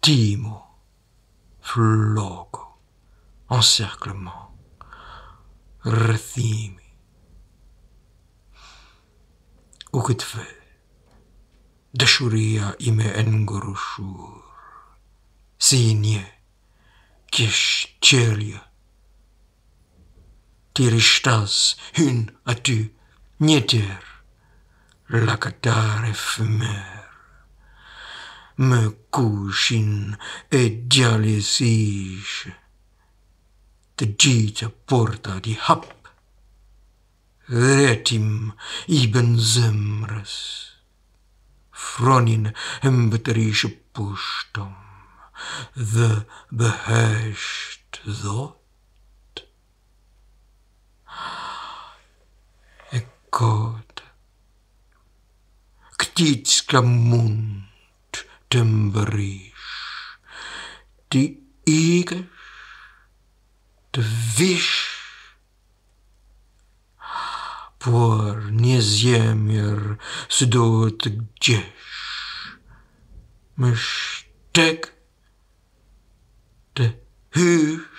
timo, flogo, encerclement, rthimi, de dashuria ime engorushur, sinje, n'y Tiristas hun atu, la Lakatare fumer. me kushin e gjallësish. Të gjitë porta di hap, retim i bën zëmrës, fronin e mbëtërishë pushtëm, dhe bëhesht dhot. E kod, këtit s'ka mund, dem Briesch, die Igel, de Wisch, Por nie ziemier zdot gdzieś. Myszczek, de hysz.